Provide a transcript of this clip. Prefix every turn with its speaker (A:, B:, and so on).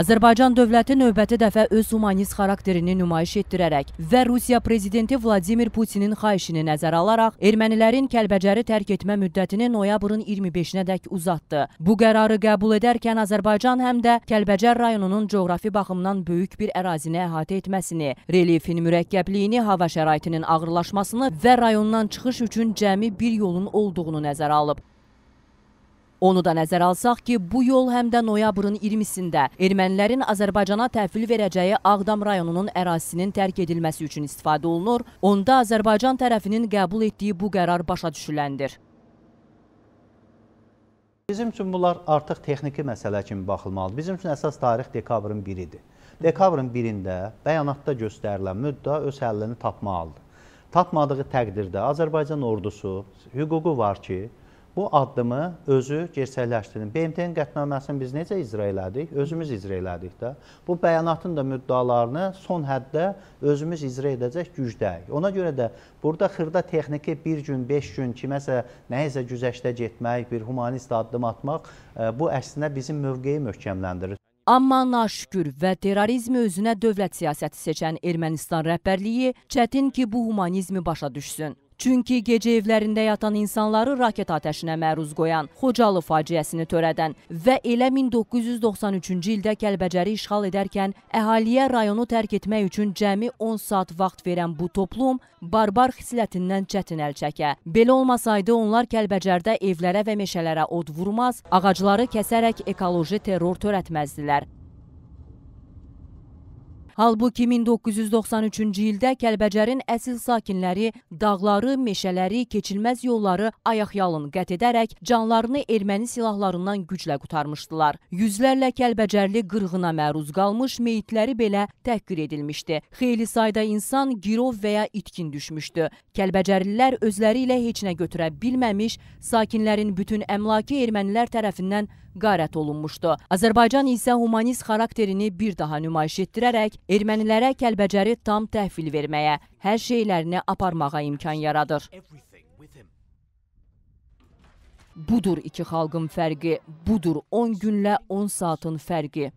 A: Azərbaycan dövləti növbəti dəfə öz humanist xarakterini nümayiş etdirərək və Rusiya prezidenti Vladimir Putinin xahişini nəzərə alaraq ermənilərin Kəlbəcəri tərk etmə müddətini noyabrın 25-nə dək uzatdı. Bu qərarı qəbul edərkən Azərbaycan həm də Kəlbəcər rayonunun coğrafi baxımdan böyük bir ərazini əhatə etməsini, reliefin mürəkkəbliyini, hava şəraitinin ağırlaşmasını və rayondan çıxış üçün cəmi bir yolun olduğunu nəzərə alıb. Onu da nəzərə alsaq ki, bu yol həm də noyabrın 20-sində ermənilərin Azərbaycana təhvil verəcəyi Ağdam rayonunun ərazisinin tərk edilməsi üçün istifadə olunur. Onda Azərbaycan tərəfinin qəbul etdiyi bu qərar başa düşüləndir.
B: Bizim üçün bunlar artıq texniki məsələ kimi baxılmalıdır. Bizim üçün əsas tarix dekabrın 1-idir. Dekabrın 1-də bəyanatda göstərilən müddə öz həllini tapmalıdır. Tapmadığı təqdirdə Azərbaycan ordusu hüququ var ki, bu addımı özü gerçəkləşdirin. BMT-nin qətnaməsini biz necə icra elədik? Özümüz icra elədik də. Bu bəyanatın da müddəalarını son həddə özümüz icra edəcək gücdəyik. Ona görə də burada xırda texniki bir gün, beş gün kiməsə nəyisə güzəştə getmək, bir humanist addım atmaq e, bu əslində bizim mövqeyi möhkəmləndirir.
A: Amma naşükür və terrorizmi özünə dövlət siyasəti seçən Ermənistan rəhbərliyi çətin ki, bu humanizmi başa düşsün. Çünki gecə evlərində yatan insanları raket atəşinə məruz qoyan, Xocalı faciəsini törədən və elə 1993-cü ildə Kəlbəcəri işğal edərkən əhaliyə rayonu tərk etmək üçün cəmi 10 saat vaxt verən bu toplum barbar xislətindən çətin əl çəkə. Belə olmasaydı onlar Kəlbəcərdə evlərə və meşələrə od vurmaz, ağacları kəsərək ekoloji terror törətməzdilər. Halbuki 1993-cü ildə Kəlbəcərin əsil sakinləri dağları, meşələri, keçilməz yolları ayaqyalın qət edərək canlarını erməni silahlarından güclə qutarmışdılar. Yüzlərlə Kəlbəcərli qırğına məruz qalmış, meyitləri belə təhqir edilmişdi. Xeyli sayda insan girov və ya itkin düşmüşdü. Kəlbəcərlilər özləri ilə heç nə götürə bilməmiş, sakinlərin bütün əmlakı ermənilər tərəfindən qarət olunmuşdu. Azərbaycan isə humanist xarakterini bir daha nümayiş etdirərək ermənilərə Kəlbəcəri tam təhvil verməyə, hər şeylərini aparmağa imkan yaradır. Budur iki xalqın fərqi, budur 10 günlə 10 saatın fərqi.